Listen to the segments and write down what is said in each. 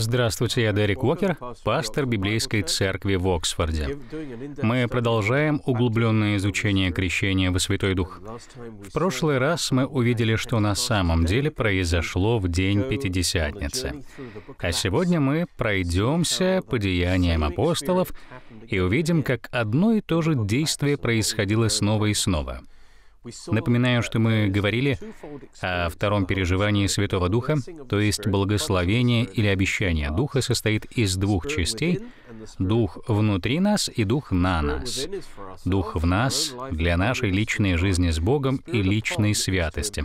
Здравствуйте, я Дерек Уокер, пастор Библейской церкви в Оксфорде. Мы продолжаем углубленное изучение крещения во Святой Дух. В прошлый раз мы увидели, что на самом деле произошло в день Пятидесятницы. А сегодня мы пройдемся по деяниям апостолов и увидим, как одно и то же действие происходило снова и снова — Напоминаю, что мы говорили о втором переживании Святого Духа, то есть благословение или обещание Духа состоит из двух частей — Дух внутри нас и Дух на нас. Дух в нас для нашей личной жизни с Богом и личной святости,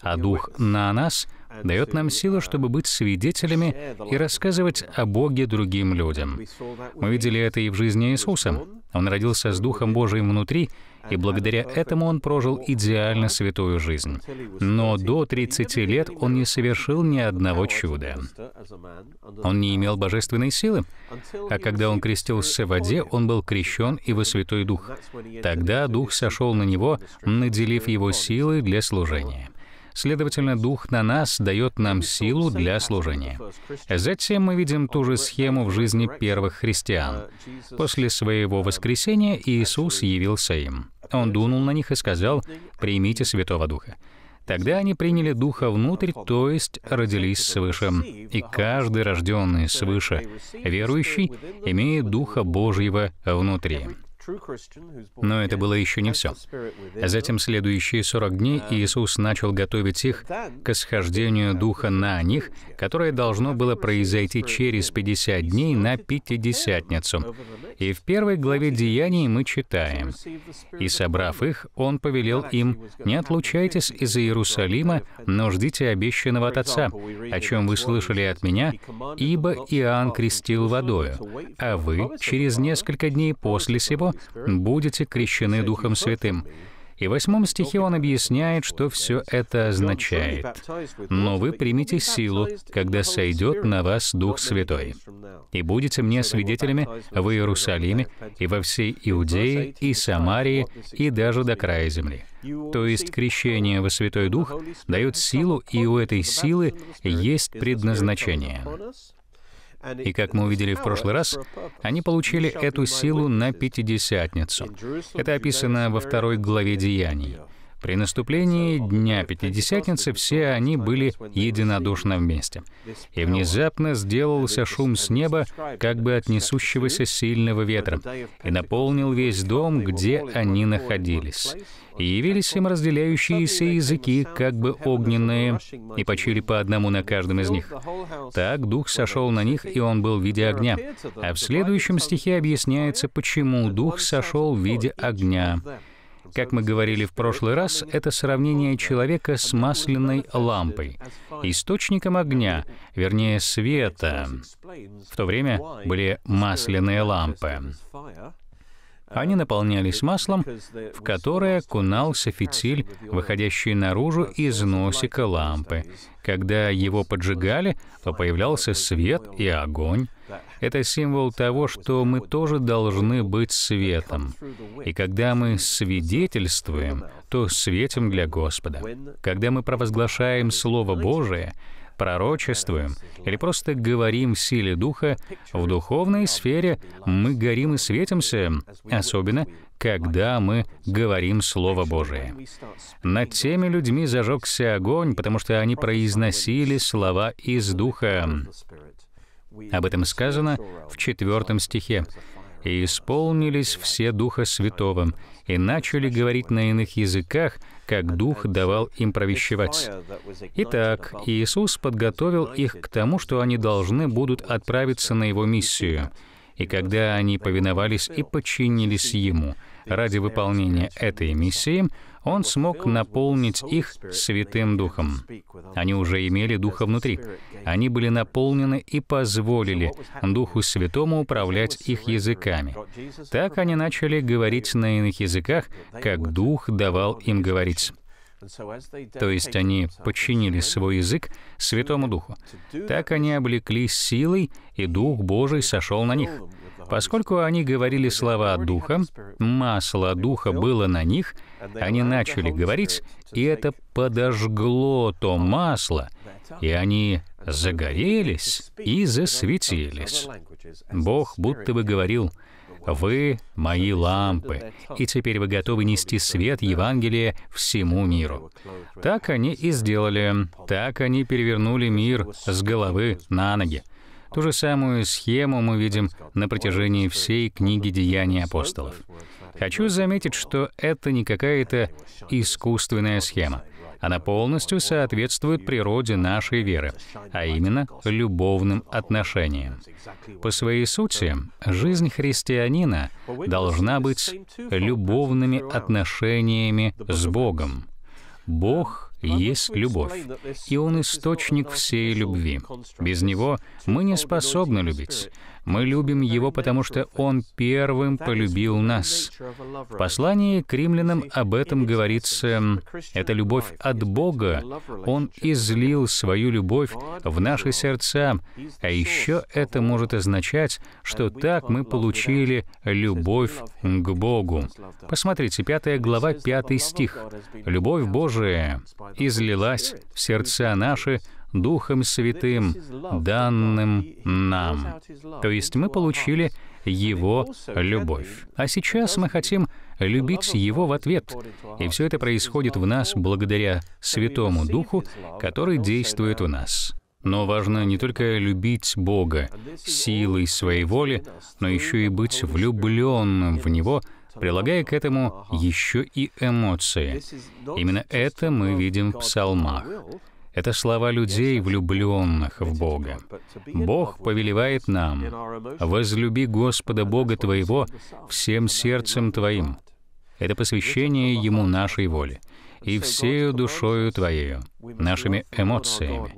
а Дух на нас — дает нам силу, чтобы быть свидетелями и рассказывать о Боге другим людям. Мы видели это и в жизни Иисуса. Он родился с Духом Божиим внутри — и благодаря этому он прожил идеально святую жизнь. Но до 30 лет он не совершил ни одного чуда. Он не имел божественной силы, а когда он крестился в воде, он был крещен и во Святой Дух. Тогда Дух сошел на него, наделив его силой для служения. Следовательно, Дух на нас дает нам силу для служения. Затем мы видим ту же схему в жизни первых христиан. После своего воскресения Иисус явился им. Он дунул на них и сказал, «Примите Святого Духа». Тогда они приняли Духа внутрь, то есть родились свыше. И каждый рожденный свыше верующий имеет Духа Божьего внутри. Но это было еще не все. А затем следующие 40 дней Иисус начал готовить их к исхождению Духа на них, которое должно было произойти через 50 дней на Пятидесятницу. И в первой главе Деяний мы читаем, «И, собрав их, Он повелел им, не отлучайтесь из Иерусалима, но ждите обещанного от Отца, о чем вы слышали от Меня, ибо Иоанн крестил водою, а вы через несколько дней после сего будете крещены Духом Святым. И в восьмом стихе он объясняет, что все это означает. «Но вы примите силу, когда сойдет на вас Дух Святой, и будете мне свидетелями в Иерусалиме и во всей Иудее и Самарии и даже до края земли». То есть крещение во Святой Дух дает силу, и у этой силы есть предназначение. И как мы увидели в прошлый раз, они получили эту силу на Пятидесятницу. Это описано во второй главе Деяний. При наступлении Дня Пятидесятницы все они были единодушно вместе. И внезапно сделался шум с неба, как бы от несущегося сильного ветра, и наполнил весь дом, где они находились и явились им разделяющиеся языки, как бы огненные, и почили по одному на каждом из них. Так дух сошел на них, и он был в виде огня. А в следующем стихе объясняется, почему дух сошел в виде огня. Как мы говорили в прошлый раз, это сравнение человека с масляной лампой, источником огня, вернее, света. В то время были масляные лампы. Они наполнялись маслом, в которое кунался фитиль, выходящий наружу из носика лампы. Когда его поджигали, то появлялся свет и огонь. Это символ того, что мы тоже должны быть светом. И когда мы свидетельствуем, то светим для Господа. Когда мы провозглашаем Слово Божие, пророчествуем или просто говорим в силе Духа, в духовной сфере мы горим и светимся, особенно когда мы говорим Слово Божие. Над теми людьми зажегся огонь, потому что они произносили слова из Духа. Об этом сказано в четвертом стихе. «И исполнились все Духа Святого, и начали говорить на иных языках, как Дух давал им провещевать. Итак, Иисус подготовил их к тому, что они должны будут отправиться на Его миссию. И когда они повиновались и подчинились Ему ради выполнения этой миссии, он смог наполнить их Святым Духом. Они уже имели Духа внутри. Они были наполнены и позволили Духу Святому управлять их языками. Так они начали говорить на иных языках, как Дух давал им говорить. То есть они подчинили свой язык Святому Духу. Так они облеклись силой, и Дух Божий сошел на них. Поскольку они говорили слова Духа, масло Духа было на них, они начали говорить, и это подожгло то масло, и они загорелись и засветились. Бог будто бы говорил, «Вы — мои лампы, и теперь вы готовы нести свет Евангелия всему миру». Так они и сделали, так они перевернули мир с головы на ноги. Ту же самую схему мы видим на протяжении всей книги «Деяний апостолов». Хочу заметить, что это не какая-то искусственная схема. Она полностью соответствует природе нашей веры, а именно любовным отношениям. По своей сути, жизнь христианина должна быть любовными отношениями с Богом. Бог есть любовь, и Он источник всей любви. Без Него мы не способны любить. Мы любим Его, потому что Он первым полюбил нас. В послании к римлянам об этом говорится, это любовь от Бога. Он излил свою любовь в наши сердца. А еще это может означать, что так мы получили любовь к Богу. Посмотрите, 5 глава, 5 стих. «Любовь Божия излилась в сердца наши Духом Святым, данным нам. То есть мы получили Его любовь. А сейчас мы хотим любить Его в ответ. И все это происходит в нас благодаря Святому Духу, который действует у нас. Но важно не только любить Бога силой своей воли, но еще и быть влюбленным в Него, прилагая к этому еще и эмоции. Именно это мы видим в псалмах. Это слова людей, влюбленных в Бога. Бог повелевает нам, «Возлюби Господа Бога твоего всем сердцем твоим». Это посвящение Ему нашей воли и всею душою Твоею, нашими эмоциями,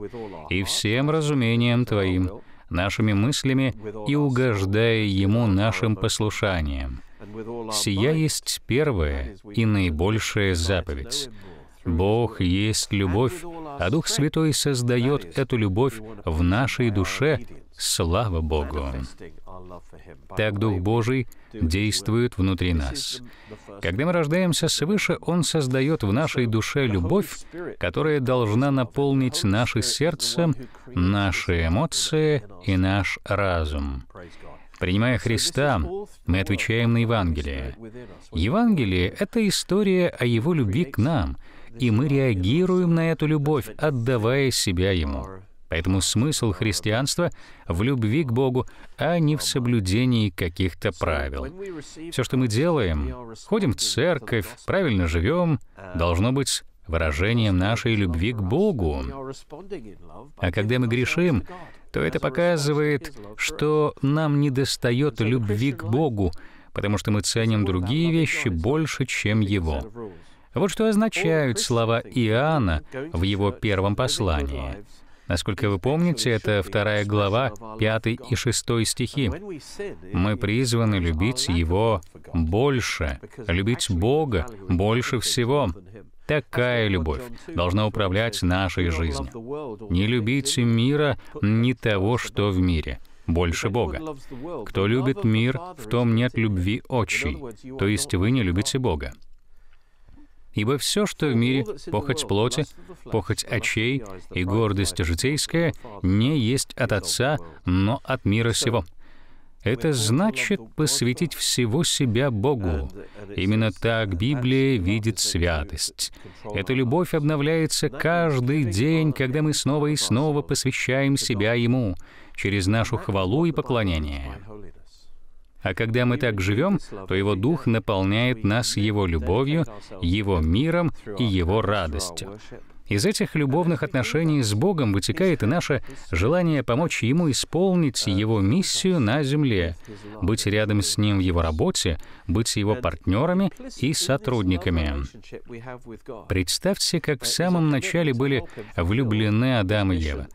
и всем разумением Твоим, нашими мыслями и угождая Ему нашим послушанием. Сия есть первая и наибольшая заповедь Бог есть любовь, а Дух Святой создает эту любовь в нашей душе, слава Богу. Так Дух Божий действует внутри нас. Когда мы рождаемся свыше, Он создает в нашей душе любовь, которая должна наполнить наше сердце, наши эмоции и наш разум. Принимая Христа, мы отвечаем на Евангелие. Евангелие — это история о Его любви к нам — и мы реагируем на эту любовь, отдавая себя Ему. Поэтому смысл христианства в любви к Богу, а не в соблюдении каких-то правил. Все, что мы делаем, ходим в церковь, правильно живем, должно быть выражением нашей любви к Богу. А когда мы грешим, то это показывает, что нам недостает любви к Богу, потому что мы ценим другие вещи больше, чем Его. Вот что означают слова Иоанна в его первом послании. Насколько вы помните, это вторая глава, 5 и 6 стихи. Мы призваны любить Его больше, любить Бога больше всего. Такая любовь должна управлять нашей жизнью. Не любите мира, ни того, что в мире больше Бога. Кто любит мир, в том нет любви отчей, то есть вы не любите Бога. Ибо все, что в мире, похоть плоти, похоть очей и гордость житейская, не есть от Отца, но от мира сего. Это значит посвятить всего себя Богу. Именно так Библия видит святость. Эта любовь обновляется каждый день, когда мы снова и снова посвящаем себя Ему через нашу хвалу и поклонение. А когда мы так живем, то Его Дух наполняет нас Его любовью, Его миром и Его радостью. Из этих любовных отношений с Богом вытекает и наше желание помочь Ему исполнить Его миссию на земле, быть рядом с Ним в Его работе, быть Его партнерами и сотрудниками. Представьте, как в самом начале были влюблены Адам и Ева.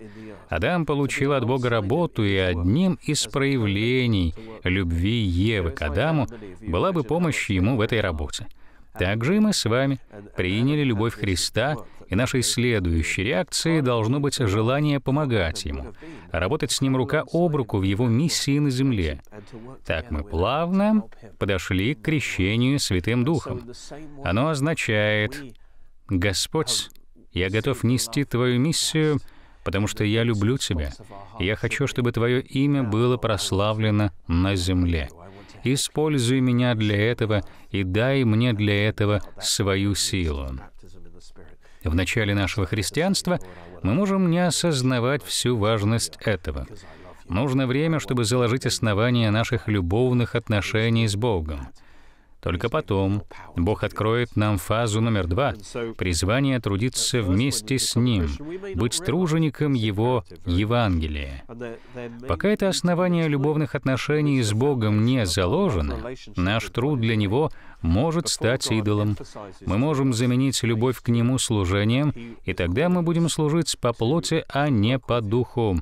Адам получил от Бога работу, и одним из проявлений любви Евы к Адаму была бы помощь ему в этой работе. Также и мы с вами приняли любовь Христа и нашей следующей реакцией должно быть желание помогать ему, работать с ним рука об руку в его миссии на земле. Так мы плавно подошли к крещению Святым Духом. Оно означает «Господь, я готов нести Твою миссию, потому что я люблю Тебя, я хочу, чтобы Твое имя было прославлено на земле» используй меня для этого и дай мне для этого свою силу в начале нашего христианства, мы можем не осознавать всю важность этого. Нужно время, чтобы заложить основания наших любовных отношений с Богом — только потом Бог откроет нам фазу номер два — призвание трудиться вместе с Ним, быть тружеником Его Евангелия. Пока это основание любовных отношений с Богом не заложено, наш труд для Него может стать идолом. Мы можем заменить любовь к Нему служением, и тогда мы будем служить по плоти, а не по духу.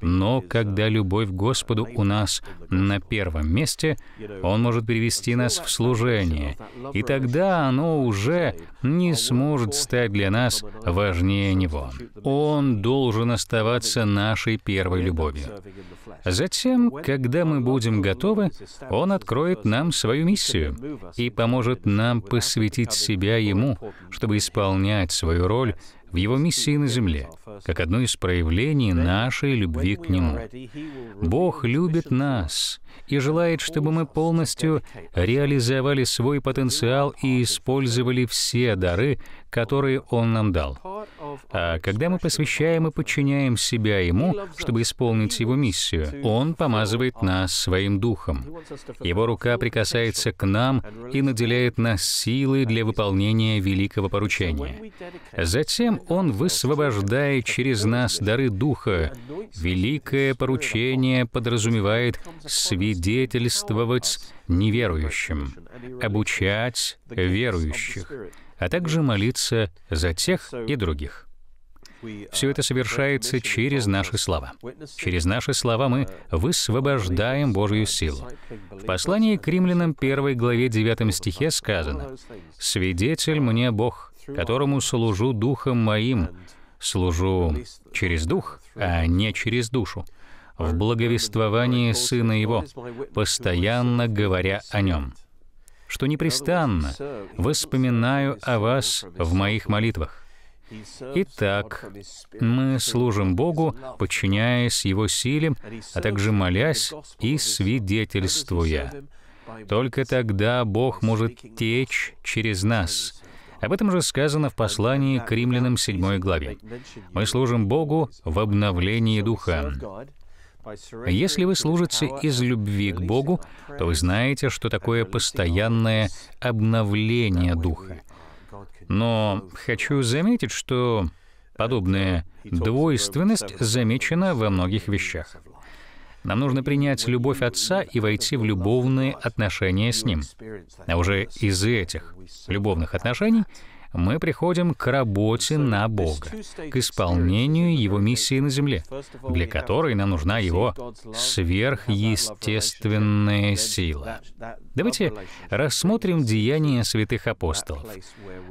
Но когда любовь к Господу у нас на первом месте, Он может привести нас в служение, и тогда оно уже не сможет стать для нас важнее Него. Он должен оставаться нашей первой любовью. Затем, когда мы будем готовы, Он откроет нам свою миссию и поможет нам посвятить себя Ему, чтобы исполнять свою роль в его миссии на земле, как одно из проявлений нашей любви к Нему. Бог любит нас и желает, чтобы мы полностью реализовали свой потенциал и использовали все дары, которые Он нам дал. А когда мы посвящаем и подчиняем себя Ему, чтобы исполнить Его миссию, Он помазывает нас Своим Духом. Его рука прикасается к нам и наделяет нас силой для выполнения великого поручения. Затем Он высвобождает через нас дары Духа. Великое поручение подразумевает свидетельствовать неверующим, обучать верующих, а также молиться за тех и других. Все это совершается через наши слова. Через наши слова мы высвобождаем Божью силу. В послании к римлянам 1 главе 9 стихе сказано «Свидетель мне Бог, которому служу духом моим, служу через дух, а не через душу, в благовествовании Сына Его, постоянно говоря о Нем» что непрестанно воспоминаю о вас в моих молитвах. Итак, мы служим Богу, подчиняясь Его силе, а также молясь и свидетельствуя. Только тогда Бог может течь через нас. Об этом же сказано в послании к римлянам 7 главе. Мы служим Богу в обновлении Духа. Если вы служите из любви к Богу, то вы знаете, что такое постоянное обновление Духа. Но хочу заметить, что подобная двойственность замечена во многих вещах. Нам нужно принять любовь Отца и войти в любовные отношения с Ним. А уже из этих любовных отношений — мы приходим к работе на Бога, к исполнению Его миссии на земле, для которой нам нужна Его сверхъестественная сила. Давайте рассмотрим деяния святых апостолов.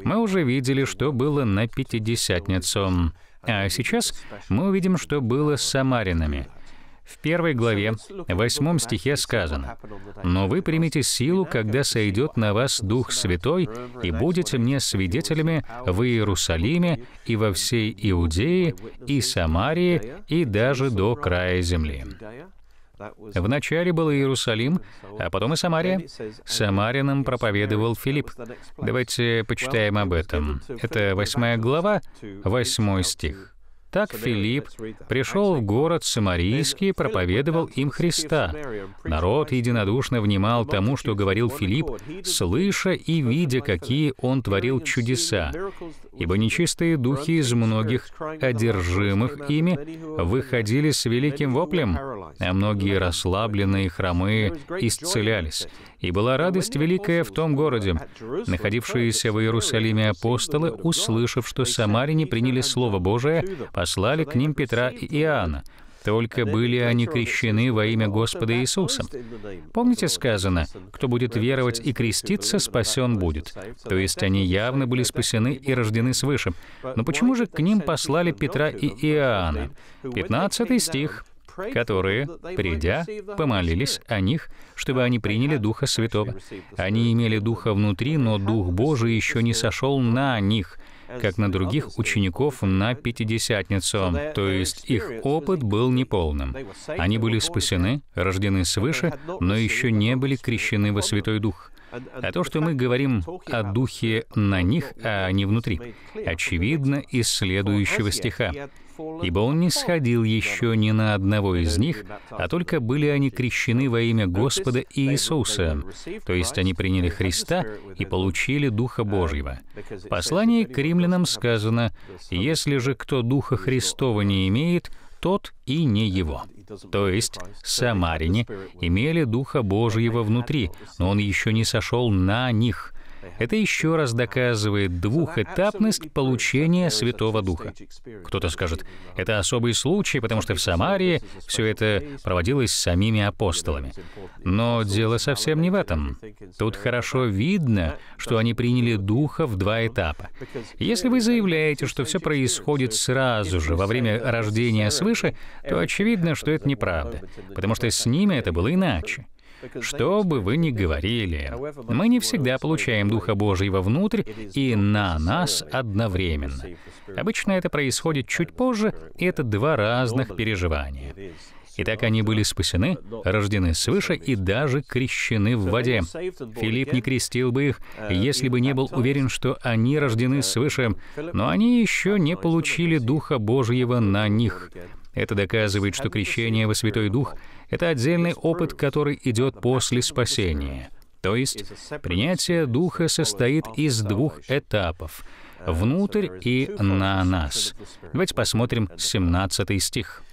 Мы уже видели, что было на Пятидесятницу, а сейчас мы увидим, что было с самаринами — в первой главе, восьмом стихе сказано, «Но вы примете силу, когда сойдет на вас Дух Святой, и будете мне свидетелями в Иерусалиме и во всей Иудее, и Самарии, и даже до края земли». Вначале был Иерусалим, а потом и Самария. Самаринам проповедовал Филипп. Давайте почитаем об этом. Это восьмая глава, восьмой стих. Так Филипп пришел в город Самарийский и проповедовал им Христа. Народ единодушно внимал тому, что говорил Филипп, слыша и видя, какие он творил чудеса. Ибо нечистые духи из многих, одержимых ими, выходили с великим воплем, а многие расслабленные хромые исцелялись. И была радость великая в том городе. Находившиеся в Иерусалиме апостолы, услышав, что самарине приняли Слово Божие, послали к ним Петра и Иоанна. Только были они крещены во имя Господа Иисуса. Помните сказано, кто будет веровать и креститься, спасен будет. То есть они явно были спасены и рождены свыше. Но почему же к ним послали Петра и Иоанна? 15 стих которые, придя, помолились о них, чтобы они приняли Духа Святого. Они имели Духа внутри, но Дух Божий еще не сошел на них, как на других учеников на Пятидесятницу, то есть их опыт был неполным. Они были спасены, рождены свыше, но еще не были крещены во Святой Дух. А то, что мы говорим о духе на них, а не внутри, очевидно из следующего стиха ибо он не сходил еще ни на одного из них, а только были они крещены во имя Господа Иисуса, то есть они приняли Христа и получили Духа Божьего. В послании к римлянам сказано, «Если же кто Духа Христова не имеет, тот и не его. То есть самарине имели Духа Божьего внутри, но он еще не сошел на них, это еще раз доказывает двухэтапность получения Святого Духа. Кто-то скажет, это особый случай, потому что в Самарии все это проводилось самими апостолами. Но дело совсем не в этом. Тут хорошо видно, что они приняли Духа в два этапа. Если вы заявляете, что все происходит сразу же, во время рождения свыше, то очевидно, что это неправда, потому что с ними это было иначе. Что бы вы ни говорили, мы не всегда получаем Духа Божьего внутрь и на нас одновременно. Обычно это происходит чуть позже, и это два разных переживания. Итак, они были спасены, рождены свыше и даже крещены в воде. Филипп не крестил бы их, если бы не был уверен, что они рождены свыше, но они еще не получили Духа Божьего на них. Это доказывает, что крещение во Святой Дух это отдельный опыт, который идет после спасения. То есть принятие Духа состоит из двух этапов — внутрь и на нас. Давайте посмотрим 17 стих.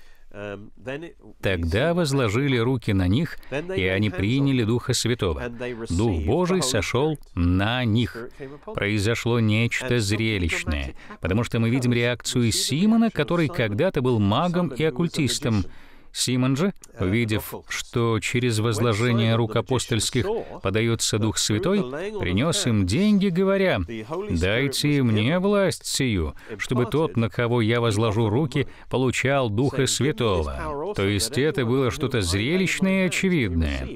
Тогда возложили руки на них, и они приняли Духа Святого. Дух Божий сошел на них. Произошло нечто зрелищное, потому что мы видим реакцию Симона, который когда-то был магом и оккультистом. Симон же, увидев, что через возложение рук апостольских подается Дух Святой, принес им деньги, говоря, «Дайте мне власть сию, чтобы тот, на кого я возложу руки, получал Духа Святого». То есть это было что-то зрелищное и очевидное.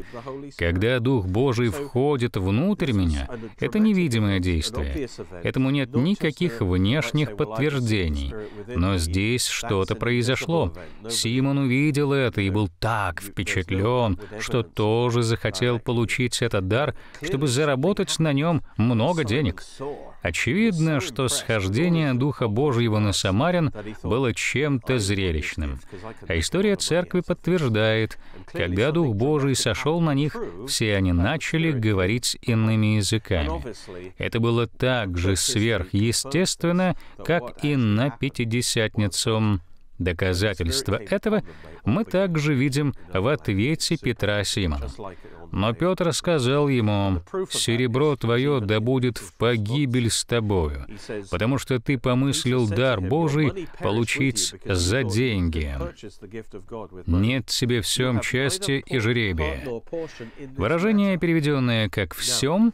Когда Дух Божий входит внутрь меня, это невидимое действие. Этому нет никаких внешних подтверждений. Но здесь что-то произошло. Симон увидел увидел это и был так впечатлен, что тоже захотел получить этот дар, чтобы заработать на нем много денег. Очевидно, что схождение Духа Божьего на Самарин было чем-то зрелищным. А история церкви подтверждает, когда Дух Божий сошел на них, все они начали говорить иными языками. Это было так же сверхъестественно, как и на Пятидесятницу. Доказательство этого мы также видим в ответе Петра Симона. Но Петр сказал ему, «Серебро твое да будет в погибель с тобою, потому что ты помыслил дар Божий получить за деньги. Нет тебе всем части и жребия». Выражение, переведенное как «всем»,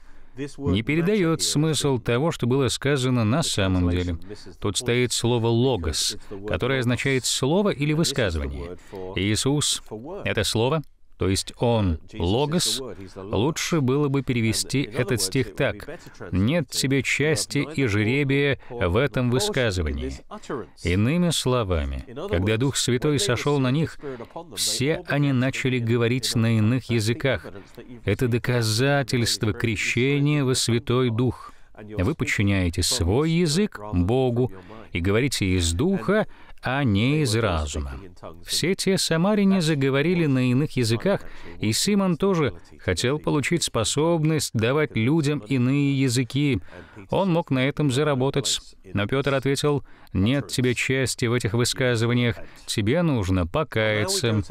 не передает смысл того, что было сказано на самом деле. Тут стоит слово «логос», которое означает «слово» или «высказывание». Иисус — это слово — то есть Он, Логос, лучше было бы перевести этот стих так. «Нет тебе части и жеребия в этом высказывании». Иными словами, когда Дух Святой сошел на них, все они начали говорить на иных языках. Это доказательство крещения во Святой Дух. Вы подчиняете свой язык Богу и говорите из Духа, а не из разума. Все те самарине заговорили на иных языках, и Симон тоже хотел получить способность давать людям иные языки. Он мог на этом заработать. Но Петр ответил, «Нет тебе части в этих высказываниях, тебе нужно покаяться».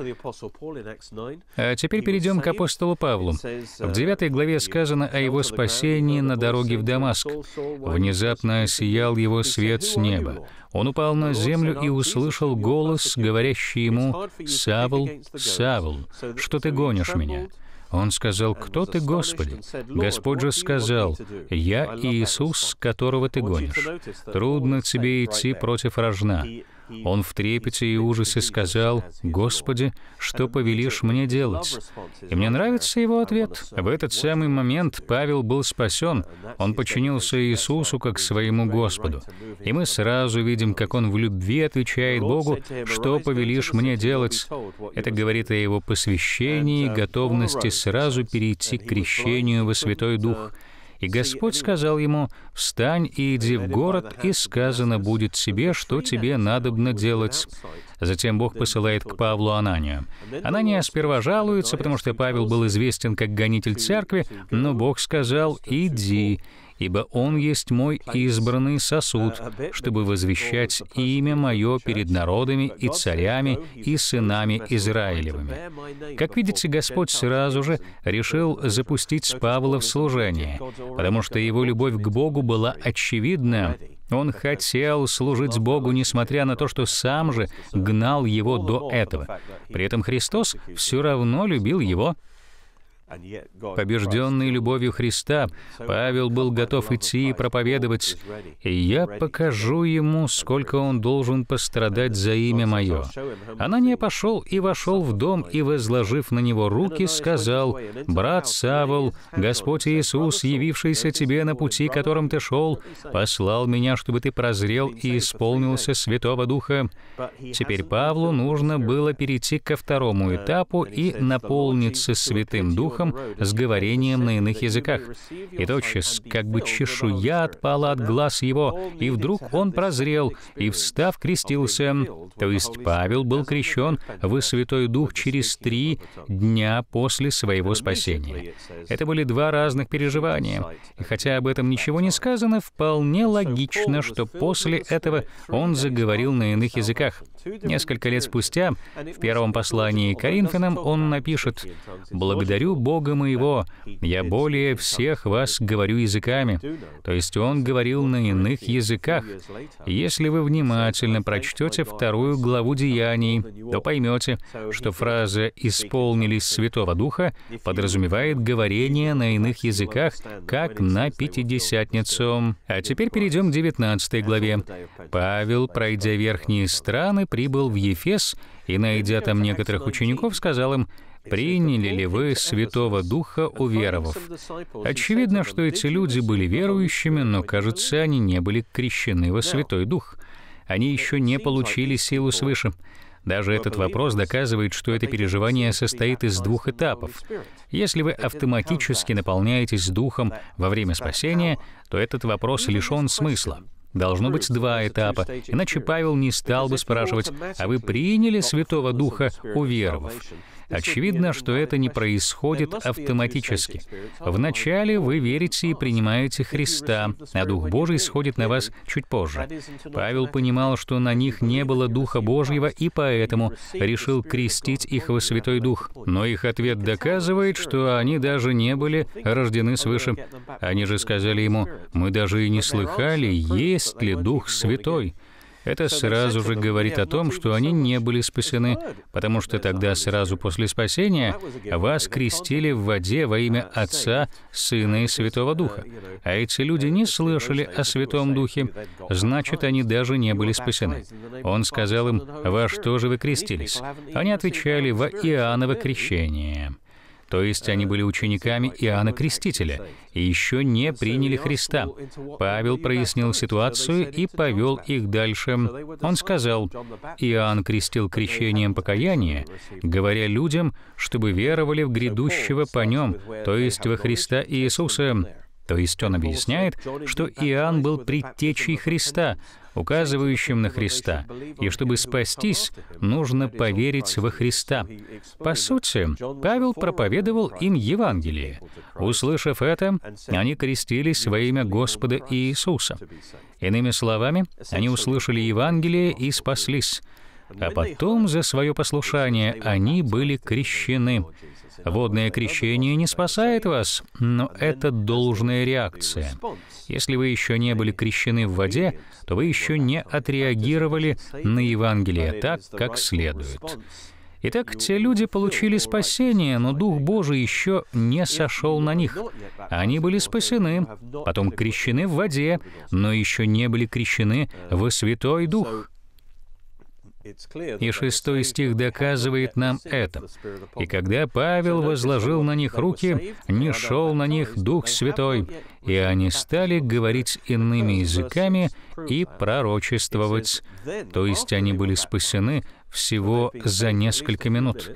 А теперь перейдем к апостолу Павлу. В 9 главе сказано о его спасении на дороге в Дамаск. «Внезапно сиял его свет с неба. Он упал на землю и узнал, услышал голос, говорящий ему «Савл, Савл, что ты гонишь меня?» Он сказал, «Кто ты, Господи?» Господь же сказал, «Я Иисус, которого ты гонишь. Трудно тебе идти против рожна. Он в трепете и ужасе сказал, «Господи, что повелишь мне делать?» И мне нравится его ответ. В этот самый момент Павел был спасен, он подчинился Иисусу как своему Господу. И мы сразу видим, как он в любви отвечает Богу, «Что повелишь мне делать?» Это говорит о его посвящении, готовности сразу перейти к крещению во Святой Дух — и Господь сказал ему, «Встань и иди в город, и сказано будет тебе, что тебе надобно делать». Затем Бог посылает к Павлу Ананию. Анания сперва жалуется, потому что Павел был известен как гонитель церкви, но Бог сказал «иди» ибо Он есть мой избранный сосуд, чтобы возвещать имя Мое перед народами и царями и сынами Израилевыми». Как видите, Господь сразу же решил запустить Павла в служение, потому что его любовь к Богу была очевидна, он хотел служить Богу, несмотря на то, что сам же гнал его до этого. При этом Христос все равно любил его. Побежденный любовью Христа, Павел был готов идти и проповедовать, «И я покажу ему, сколько он должен пострадать за имя мое». Анания пошел и вошел в дом, и, возложив на него руки, сказал, «Брат Савол, Господь Иисус, явившийся тебе на пути, которым ты шел, послал меня, чтобы ты прозрел и исполнился Святого Духа». Теперь Павлу нужно было перейти ко второму этапу и наполниться Святым Духом, духом с говорением на иных языках. И тотчас, как бы чешуя отпала от глаз его, и вдруг он прозрел, и, встав, крестился. То есть Павел был крещен в Святой Дух через три дня после своего спасения. Это были два разных переживания. И хотя об этом ничего не сказано, вполне логично, что после этого он заговорил на иных языках. Несколько лет спустя, в первом послании к Коринфянам, он напишет «Благодарю Бога моего, я более всех вас говорю языками». То есть он говорил на иных языках. Если вы внимательно прочтете вторую главу Деяний, то поймете, что фраза «исполнились Святого Духа» подразумевает говорение на иных языках, как на Пятидесятницу. А теперь перейдем к 19 главе. Павел, пройдя верхние страны, прибыл в Ефес и, найдя там некоторых учеников, сказал им, «Приняли ли вы Святого Духа, уверовав?» Очевидно, что эти люди были верующими, но, кажется, они не были крещены во Святой Дух. Они еще не получили силу свыше. Даже этот вопрос доказывает, что это переживание состоит из двух этапов. Если вы автоматически наполняетесь Духом во время спасения, то этот вопрос лишен смысла. Должно быть два этапа, иначе Павел не стал бы спрашивать, а вы приняли Святого Духа, уверовав? Очевидно, что это не происходит автоматически. Вначале вы верите и принимаете Христа, а Дух Божий сходит на вас чуть позже. Павел понимал, что на них не было Духа Божьего, и поэтому решил крестить их во Святой Дух. Но их ответ доказывает, что они даже не были рождены свыше. Они же сказали ему, «Мы даже и не слыхали, есть есть ли Дух Святой, это сразу же говорит о том, что они не были спасены, потому что тогда сразу после спасения вас крестили в воде во имя Отца, Сына и Святого Духа. А эти люди не слышали о Святом Духе, значит, они даже не были спасены. Он сказал им, «Во что же вы крестились?» Они отвечали, «Во Иоанново крещение». То есть они были учениками Иоанна Крестителя и еще не приняли Христа. Павел прояснил ситуацию и повел их дальше. Он сказал, «Иоанн крестил крещением покаяния, говоря людям, чтобы веровали в грядущего по нем, то есть во Христа Иисуса». То есть он объясняет, что Иоанн был предтечей Христа, указывающим на Христа. И чтобы спастись, нужно поверить во Христа. По сути, Павел проповедовал им Евангелие. Услышав это, они крестились во имя Господа Иисуса. Иными словами, они услышали Евангелие и спаслись. А потом за свое послушание они были крещены. Водное крещение не спасает вас, но это должная реакция. Если вы еще не были крещены в воде, то вы еще не отреагировали на Евангелие так, как следует. Итак, те люди получили спасение, но Дух Божий еще не сошел на них. Они были спасены, потом крещены в воде, но еще не были крещены во Святой Дух. И шестой стих доказывает нам это. «И когда Павел возложил на них руки, не шел на них Дух Святой, и они стали говорить иными языками и пророчествовать». То есть они были спасены всего за несколько минут.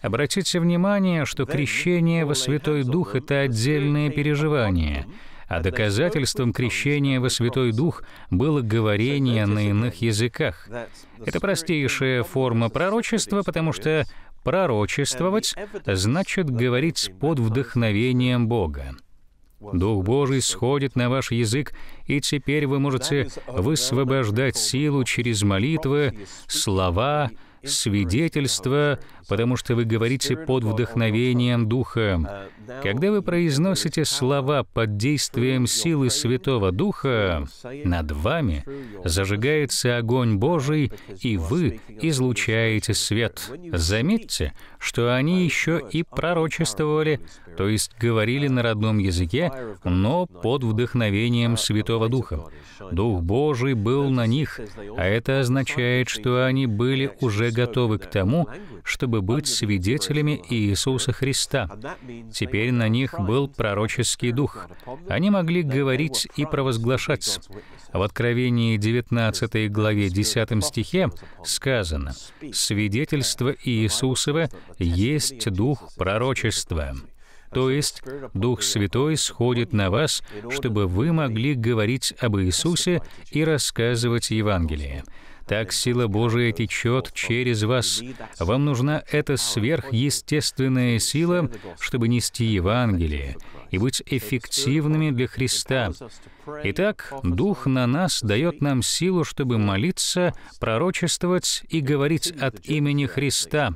Обратите внимание, что крещение во Святой Дух — это отдельное переживание — а доказательством крещения во Святой Дух было говорение на иных языках. Это простейшая форма пророчества, потому что пророчествовать значит говорить под вдохновением Бога. Дух Божий сходит на ваш язык, и теперь вы можете высвобождать силу через молитвы, слова, свидетельство, потому что вы говорите под вдохновением Духа. Когда вы произносите слова под действием силы Святого Духа, над вами зажигается огонь Божий, и вы излучаете свет. Заметьте, что они еще и пророчествовали, то есть говорили на родном языке, но под вдохновением Святого Духа. Дух Божий был на них, а это означает, что они были уже готовы к тому, чтобы быть свидетелями Иисуса Христа. Теперь на них был пророческий дух. Они могли говорить и провозглашать. В Откровении 19 главе 10 стихе сказано «Свидетельство Иисусова есть дух пророчества». То есть Дух Святой сходит на вас, чтобы вы могли говорить об Иисусе и рассказывать Евангелие. Так сила Божия течет через вас. Вам нужна эта сверхъестественная сила, чтобы нести Евангелие и быть эффективными для Христа. Итак, Дух на нас дает нам силу, чтобы молиться, пророчествовать и говорить от имени Христа.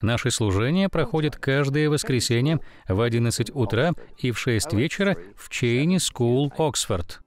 Наше служение проходит каждое воскресенье в 11 утра и в 6 вечера в Чейни Скул, Оксфорд.